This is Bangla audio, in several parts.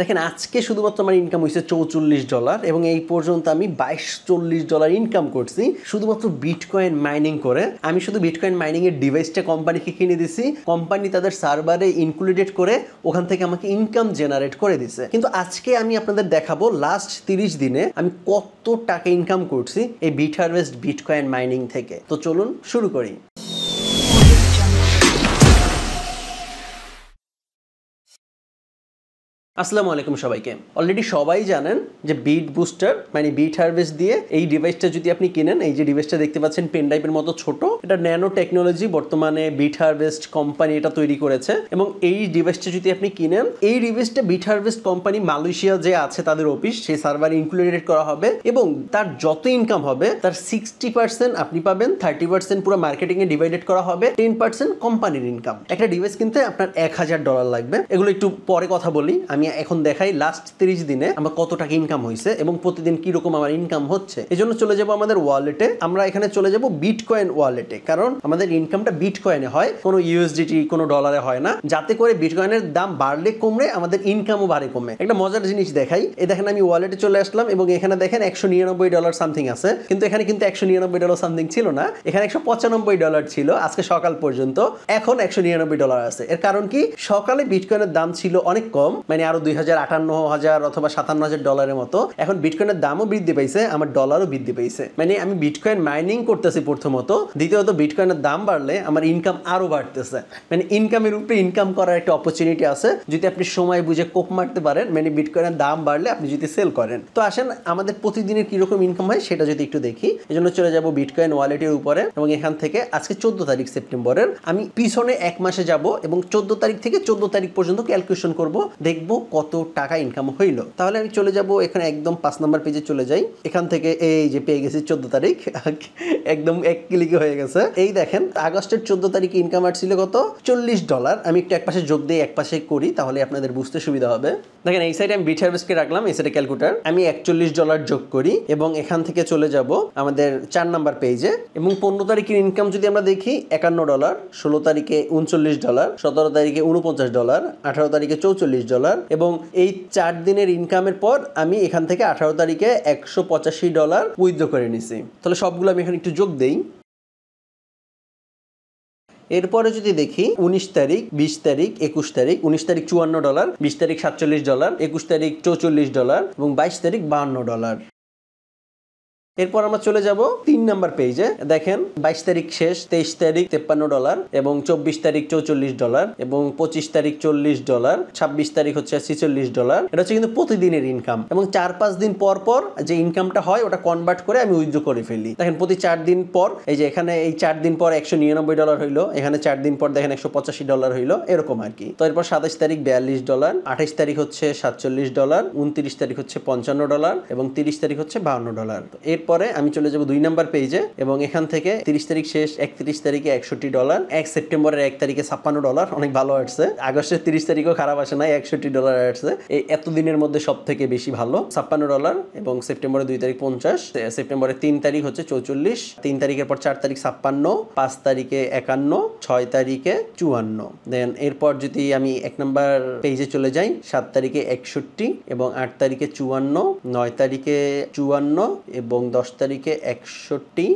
দেখেন আজকে শুধুমাত্র আমার ইনকাম হয়েছে চৌচল্লিশ ডলার এবং এই পর্যন্ত আমি বাইশ চল্লিশ ডলার ইনকাম করছি শুধুমাত্র বিটকয়েন মাইনিং করে আমি শুধু বিটকয়েন মাইনিং এর ডিভাইসটা কোম্পানিকে কিনে দিছি কোম্পানি তাদের সার্ভারে ইনক্লুডেড করে ওখান থেকে আমাকে ইনকাম জেনারেট করে দিছে কিন্তু আজকে আমি আপনাদের দেখাবো লাস্ট তিরিশ দিনে আমি কত টাকা ইনকাম করছি এই বিট হারভেস্ট বিটকয়েন মাইনিং থেকে তো চলুন শুরু করি আসসালামু আলাইকুম সবাইকে অলরেডি সবাই জানেন যে বিট বুস্টার মানে বিট হারভেস্ট দিয়ে এই ডিভাইসটা যদি আপনি কিনেন এই যে ডিভাইসটা দেখতে পাচ্ছেন পেন টাইপের মতো ছোট এটা ন্যানো টেকনোলজি বর্তমানে বিট হারভেস্ট কোম্পানি এটা তৈরি করেছে এবং এই ডিভাইসটা যদি আপনি কিনেন এই ডিভাইসটা বিট হারভেস্ট কোম্পানি মালয়েশিয়া যে আছে তাদের অফিস সেই সার্ভারে ইনক্লুডেড করা হবে এবং তার যত ইনকাম হবে তার সিক্সটি পার্সেন্ট আপনি পাবেন থার্টি পার্সেন্ট পুরো মার্কেটিংয়ে ডিভাইডেড করা হবে টেন পার্সেন্ট কোম্পানির ইনকাম একটা ডিভাইস কিনতে আপনার এক হাজার ডলার লাগবে এগুলো একটু পরে কথা বলি আমি এখন দেখাই লাস্ট তিরিশ দিনে আমার কত টাকা ইনকাম হয়েছে এবং প্রতিদিন কিরকম আমার ইনকাম হচ্ছে এই জন্য চলে যাবো আমাদের ওয়ালেটে আমরা এখানে চলে যাব কয়েন ওয়ালেটে কারণ আমাদের ইনকামটা বিট কয়েনে হয় কোনো ইউএসডিটি কোনো ডলারে হয় না যাতে করে বিট কয়েনের দাম বাড়লে কমরে আমাদের ইনকামও বাড়ে কমে একটা মজার জিনিস দেখাই এ দেখেন আমি ওয়ালেটে চলে আসলাম এবং এখানে দেখেন একশো নিরানব্বই ডলার সামথিং আছে কিন্তু এখানে কিন্তু একশো নিরানব্বই ডলার সামথিং ছিল না এখানে একশো পঁচানব্বই ডলার ছিল আজকে সকাল পর্যন্ত এখন একশো নিরানব্বই ডলার আছে এর কারণ কি সকালে বিট কয়েনের দাম ছিল অনেক কম মানে আরো আরও দুই হাজার আটান্ন হাজার অথবা সাতান্ন হাজার ডলারের মতো এখন বিটকয়েনের দামও বৃদ্ধি পাইছে আমার ডলারও বৃদ্ধি পাইছে মানে আমি বিটকয়েন মাইনিং করতেছি প্রথমত দ্বিতীয়ত বিটকয়েনের দাম বাড়লে আমার ইনকাম আরও বাড়তেছে মানে ইনকামের উপরে ইনকাম করার একটা অপরচুনিটি আছে যদি আপনি সময় বুঝে কোপ মারতে পারেন মানে বিটকয়েনের দাম বাড়লে আপনি যদি সেল করেন তো আসেন আমাদের প্রতিদিনের কীরকম ইনকাম হয় সেটা যদি একটু দেখি এই জন্য চলে যাব বিটকয়েন ওয়ালেটের উপরে এবং এখান থেকে আজকে চোদ্দ তারিখ সেপ্টেম্বরের আমি পিছনে এক মাসে যাব এবং চোদ্দ তারিখ থেকে চোদ্দ তারিখ পর্যন্ত ক্যালকুলেশন করব দেখব কত টাকা ইনকাম হইলো তাহলে আমি চলে যাব এখানে একদম পাঁচ নম্বর পেজে চলে যাই এখান থেকে এই যে পেয়ে গেছি চোদ্দ তারিখ একদম এক কিলিকে হয়ে গেছে এই দেখেন আগস্টের চোদ্দ তারিখে ইনকাম আসছিল কত চল্লিশ ডলার আমি একটু একপাশে যোগ দিয়ে একপাশে করি তাহলে আপনাদের বুঝতে সুবিধা হবে দেখেন এই সাইডে আমি বিট হার্ভেস্টকে রাখলাম এই সাইডে ক্যালকুটার আমি একচল্লিশ ডলার যোগ করি এবং এখান থেকে চলে যাব আমাদের চার নাম্বার পেজে এবং পনেরো তারিখের ইনকাম যদি আমরা দেখি একান্ন ডলার ষোলো তারিখে উনচল্লিশ ডলার সতেরো তারিখে উনপঞ্চাশ ডলার আঠারো তারিখে চৌচল্লিশ ডলার এবং এই চার দিনের ইনকামের পর আমি এখান থেকে আঠারো তারিখে একশো পঁচাশি ডলার উইথড্র করে নিছি তাহলে সবগুলো আমি এখানে একটু যোগ দেই এরপরে যদি দেখি উনিশ তারিখ বিশ তারিখ একুশ তারিখ উনিশ তারিখ চুয়ান্ন ডলার বিশ তারিখ সাতচল্লিশ ডলার একুশ তারিখ চৌচল্লিশ ডলার এবং বাইশ তারিখ বাহান্ন ডলার এরপর আমরা চলে যাব তিন নাম্বার পেজে দেখেন বাইশ তারিখ শেষ তেইশ তারিখ তেপ্পান্ন ডলার এবং চব্বিশ তারিখ চৌচল্লিশ ডলার এবং পঁচিশ তারিখ চল্লিশ ডলার ছাব্বিশ তারিখ হচ্ছে ছিচল্লিশ ডলার এটা হচ্ছে কিন্তু প্রতিদিনের ইনকাম এবং চার পাঁচ দিন পর পর যে ইনকামটা হয় ওটা কনভার্ট করে আমি উইথড্র করে ফেলি দেখেন প্রতি চার দিন পর এই যে এখানে এই চার দিন পর একশো নিরানব্বই ডলার হইলো এখানে চার দিন পর দেখেন একশো পঁচাশি ডলার হইলো এরকম আর কি তো এরপর সাতাশ তারিখ বিয়াল্লিশ ডলার আঠাশ তারিখ হচ্ছে সাতচল্লিশ ডলার উনত্রিশ তারিখ হচ্ছে পঞ্চান্ন ডলার এবং তিরিশ তারিখ হচ্ছে বাহান্ন ডলার এর পরে আমি চলে যাব দুই নাম্বার পেজে এবং এখান থেকে তিরিশ তারিখ শেষ একত্রিশ তারিখে একষট্টি ডলার এক সেপ্টেম্বরের এক তারিখে ছাপ্পান্ন ডলার অনেক ভালো আসছে আগস্টের তিরিশ তারিখও খারাপ আসে না একষট্টি ডলার আসছে এই এতদিনের মধ্যে সব থেকে বেশি ভালো ছাপ্পান্ন ডলার এবং সেপ্টেম্বরের দুই তারিখ পঞ্চাশ সেপ্টেম্বরের তিন তারিখ হচ্ছে চৌচল্লিশ তিন তারিখের পর চার তারিখ ছাপ্পান্ন পাঁচ তারিখে একান্ন ছয় তারিখে চুয়ান্ন দেন এরপর যদি আমি এক নাম্বার পেজে চলে যাই সাত তারিখে একষট্টি এবং আট তারিখে চুয়ান্ন নয় তারিখে চুয়ান্ন এবং দশ তারিখে একষট্টি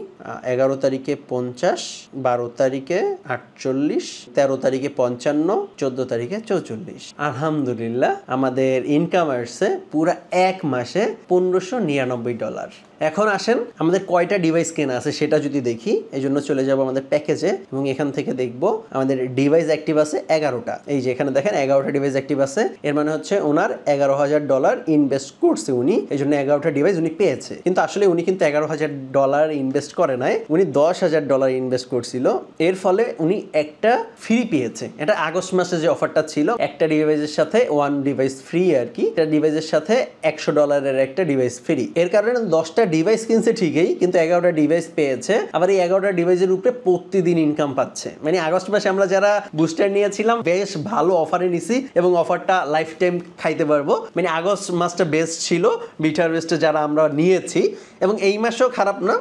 এগারো তারিখে পঞ্চাশ বারো তারিখে আটচল্লিশ তেরো তারিখে পঞ্চান্ন চোদ্দ তারিখে চৌচল্লিশ আলহামদুলিল্লাহ আমাদের ইনকাম আসছে পুরা এক মাসে পনেরোশো নিরানব্বই ডলার এখন আসেন আমাদের কয়টা ডিভাইস কেনা আছে সেটা যদি দেখি এই জন্য চলে যাব আমাদের প্যাকেজে এবং এখান থেকে দেখব আমাদের ডিভাইস অ্যাক্টিভ আছে এগারোটা এই যে এখানে দেখেন এগারোটা ডিভাইস অ্যাক্টিভ আছে এর মানে হচ্ছে ওনার এগারো হাজার ডলার ইনভেস্ট করছে উনি এই জন্য এগারোটা ডিভাইস উনি পেয়েছে কিন্তু আসলে উনি কিন্তু এগারো হাজার ডলার ইনভেস্ট করে নাই উনি দশ হাজার ডলার ইনভেস্ট করছিল এর ফলে উনি একটা ফ্রি পেয়েছে এটা আগস্ট মাসে যে অফারটা ছিল একটা ডিভাইসের সাথে ওয়ান ডিভাইস ফ্রি আর কি একটা ডিভাইসের সাথে একশো ডলারের একটা ডিভাইস ফ্রি এর কারণে দশটা ডিভাইস কিনছে ঠিকই কিন্তু এগারোটা ডিভাইস পেয়েছে আবার এই এগারোটা ডিভাইসের উপরে প্রতিদিন ইনকাম পাচ্ছে মানে আগস্ট মাসে আমরা যারা বুস্টার নিয়েছিলাম বেশ ভালো অফারে নিছি এবং অফারটা লাইফ টাইম খাইতে পারবো মানে আগস্ট মাসটা বেস্ট ছিল বিটার বেস্টে যারা আমরা নিয়েছি এবং এই মাসেও খারাপ না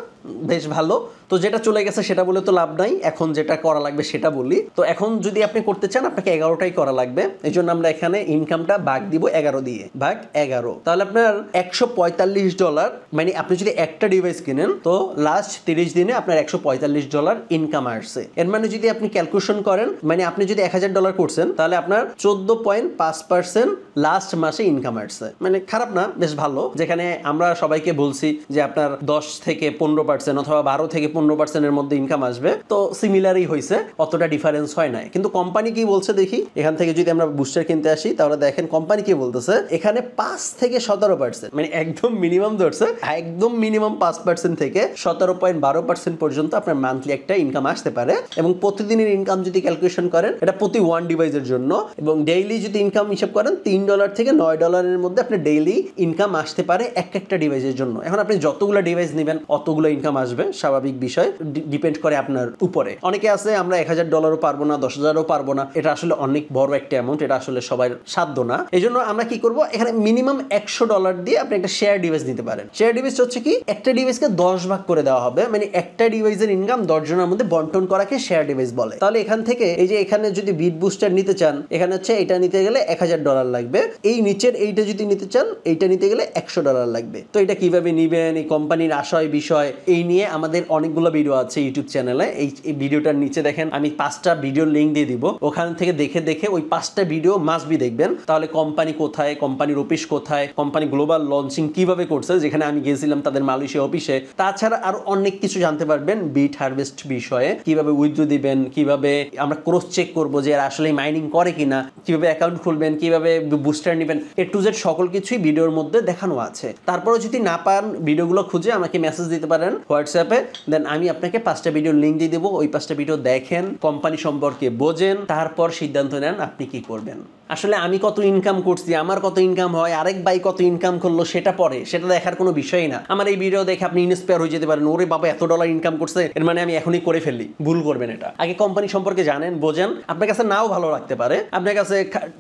বেশ ভালো তো যেটা চলে গেছে সেটা বলে তো লাভ নাই এখন যেটা করা লাগবে সেটা বলি তো এখন যদি আপনি করতে চান আপনাকে এগারোটাই করা লাগবে এই জন্য আমরা এখানে ইনকামটা ভাগ দিব এগারো দিয়ে ভাগ এগারো তাহলে আপনার একশো পঁয়তাল্লিশ ডলার মানে আপনি যদি একটা ডিভাইস কিনেন তো লাস্ট তিরিশ দিনে আপনার একশো পঁয়তাল্লিশ ডলার ইনকাম আসছে এর মানে যদি আপনি ক্যালকুলেশন করেন মানে আপনি যদি এক হাজার ডলার করছেন তাহলে আপনার চোদ্দ পয়েন্ট পাঁচ পার্সেন্ট লাস্ট মাসে ইনকাম আসছে মানে খারাপ না বেশ ভালো যেখানে আমরা সবাইকে বলছি যে আপনার দশ থেকে পনেরো পার্সেন্ট অথবা বারো থেকে পনেরো পার্সেন্টের মধ্যে ইনকাম আসবে তো সিমিলারই হয়েছে অতটা ডিফারেন্স হয় নাই কিন্তু কোম্পানি কি বলছে দেখি এখান থেকে যদি আমরা বুস্টার কিনতে আসি তাহলে দেখেন কোম্পানি কি বলতেছে এখানে পাঁচ থেকে সতেরো পার্সেন্ট মানে একদম মিনিমাম ধরছে একদম মিনিমাম পাঁচ পার্সেন্ট থেকে সতেরো পয়েন্ট বারো পার্সেন্ট পর্যন্ত আপনার মান্থলি একটা ইনকাম আসতে পারে এবং প্রতিদিনের ইনকাম যদি ক্যালকুলেশন করেন এটা প্রতি ওয়ান ডিভাইসের জন্য এবং ডেইলি যদি ইনকাম হিসাব করেন তিন তিন ডলার থেকে নয় ডলারের মধ্যে আপনার ডেইলি ইনকাম আসতে পারে এক একটা ডিভাইসের জন্য এখন আপনি যতগুলো ডিভাইস নেবেন অতগুলো ইনকাম আসবে স্বাভাবিক বিষয় ডিপেন্ড করে আপনার উপরে অনেকে আছে আমরা এক হাজার ডলারও পারবো না দশ হাজারও পারবো না এটা আসলে অনেক বড় একটা অ্যামাউন্ট এটা আসলে সবাই সাধ্য না এই জন্য আমরা কি করব এখানে মিনিমাম একশো ডলার দিয়ে আপনি একটা শেয়ার ডিভাইস নিতে পারেন শেয়ার ডিভাইস হচ্ছে কি একটা ডিভাইসকে দশ ভাগ করে দেওয়া হবে মানে একটা ডিভাইসের ইনকাম দশ জনের মধ্যে বন্টন করাকে শেয়ার ডিভাইস বলে তাহলে এখান থেকে এই যে এখানে যদি বিট বুস্টার নিতে চান এখানে হচ্ছে এটা নিতে গেলে এক হাজার ডলার লাগবে লাগবে এই নিচের এইটা যদি নিতে চান এইটা নিতে গেলে একশো ডলার লাগবে তো এটা কিভাবে নিবেন এই কোম্পানির আশয় বিষয় এই নিয়ে আমাদের অনেকগুলো ভিডিও আছে ইউটিউব চ্যানেলে এই ভিডিওটার নিচে দেখেন আমি পাঁচটা ভিডিওর লিঙ্ক দিয়ে দিব ওখান থেকে দেখে দেখে ওই পাঁচটা ভিডিও মাস বি দেখবেন তাহলে কোম্পানি কোথায় কোম্পানির অফিস কোথায় কোম্পানি গ্লোবাল লঞ্চিং কিভাবে করছে যেখানে আমি গেছিলাম তাদের মালয়েশিয়া অফিসে তাছাড়া আরো অনেক কিছু জানতে পারবেন বিট হারভেস্ট বিষয়ে কিভাবে উইথড্রো দিবেন কিভাবে আমরা ক্রস চেক করবো যে আসলে মাইনিং করে কিনা কিভাবে অ্যাকাউন্ট খুলবেন কিভাবে বুস্টার নেবেন এ টু জেড সকল কিছুই ভিডিওর মধ্যে দেখানো আছে তারপরে যদি না পান ভিডিওগুলো খুঁজে আমাকে মেসেজ দিতে পারেন হোয়াটসঅ্যাপে দেন আমি আপনাকে পাঁচটা ভিডিও লিঙ্ক দিয়ে দেবো ওই পাঁচটা ভিডিও দেখেন কোম্পানি সম্পর্কে বোঝেন তারপর সিদ্ধান্ত নেন আপনি কি করবেন আসলে আমি কত ইনকাম করছি আমার কত ইনকাম হয় আরেক ভাই কত ইনকাম করলো সেটা পরে সেটা দেখার কোনো বিষয় না আমার এই ভিডিও দেখে আপনি ইন্সপায়ার হয়ে যেতে পারেন ওরে বাবা এত ডলার ইনকাম করছে এর মানে আমি এখনই করে ফেলি ভুল করবেন এটা আগে কোম্পানি সম্পর্কে জানেন বোঝেন আপনার কাছে নাও ভালো লাগতে পারে আপনার কাছে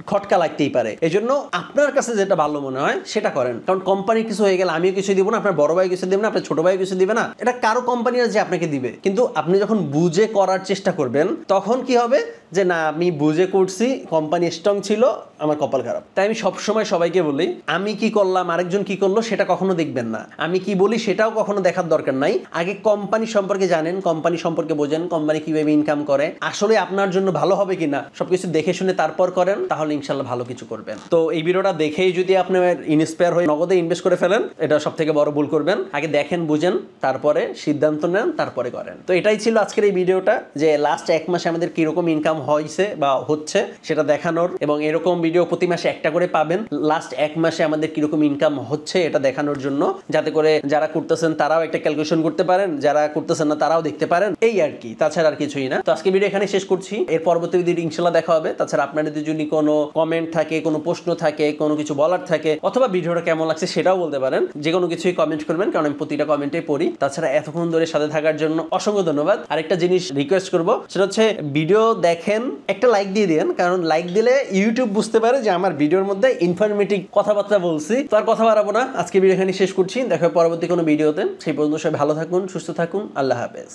খটকা লাগতেই পারে এই জন্য আপনার কাছে যেটা ভালো মনে হয় সেটা করেন কারণ কোম্পানি কিছু হয়ে গেলে আমিও কিছু দিব না আপনার বড় ভাই কিছু দেবেন না আপনার ছোট ভাই কিছু দিবে না এটা কারো কোম্পানি যে আপনাকে দিবে কিন্তু আপনি যখন বুঝে করার চেষ্টা করবেন তখন কি হবে যে না আমি বুঝে করছি কোম্পানি স্ট্রং ছিল ছিল আমার কপাল খারাপ তাই আমি সবসময় সবাইকে বলি আমি কি করলাম আরেকজন কি করলো সেটা কখনো দেখবেন না আমি কি বলি সেটাও কখনো দেখার দরকার নাই আগে কোম্পানি সম্পর্কে জানেন কোম্পানি সম্পর্কে বোঝেন কোম্পানি কিভাবে ইনকাম করে আসলে আপনার জন্য ভালো হবে কিনা সবকিছু দেখে শুনে তারপর করেন তাহলে ইনশাল্লাহ ভালো কিছু করবেন তো এই ভিডিওটা দেখেই যদি আপনি ইন্সপায়ার হয়ে নগদে ইনভেস্ট করে ফেলেন এটা সব থেকে বড় ভুল করবেন আগে দেখেন বুঝেন তারপরে সিদ্ধান্ত নেন তারপরে করেন তো এটাই ছিল আজকের এই ভিডিওটা যে লাস্ট এক মাসে আমাদের কিরকম ইনকাম হয়েছে বা হচ্ছে সেটা দেখানোর এবং এরকম ভিডিও প্রতি মাসে একটা করে পাবেন লাস্ট এক মাসে আমাদের কিরকম ইনকাম হচ্ছে এটা দেখানোর জন্য যাতে করে যারা করতেছেন তারাও একটা ক্যালকুলেশন করতে পারেন যারা করতেছেন না তারাও দেখতে পারেন এই আর কি তাছাড়া আর কিছুই না তো আজকে ভিডিও এখানে শেষ করছি এর পরবর্তী ভিডিও ইনশাল্লাহ দেখা হবে তাছাড়া আপনাদের যদি কোনো কমেন্ট থাকে কোনো প্রশ্ন থাকে কোনো কিছু বলার থাকে অথবা ভিডিওটা কেমন লাগছে সেটাও বলতে পারেন যে কোনো কিছুই কমেন্ট করবেন কারণ আমি প্রতিটা কমেন্টে পড়ি তাছাড়া এতক্ষণ ধরে সাথে থাকার জন্য অসংখ্য ধন্যবাদ আরেকটা জিনিস রিকোয়েস্ট করবো সেটা হচ্ছে ভিডিও দেখেন একটা লাইক দিয়ে দেন কারণ লাইক দিলে ইউ ইউটিউব বুঝতে পারে যে আমার ভিডিওর মধ্যে ইনফরমেটিভ কথাবার্তা বলছি তো আর কথা বাড়াবো না আজকে ভিডিও এখানে শেষ করছি দেখো পরবর্তী কোনো ভিডিওতে সেই পর্যন্ত সবাই ভালো থাকুন সুস্থ থাকুন আল্লাহ হাফেজ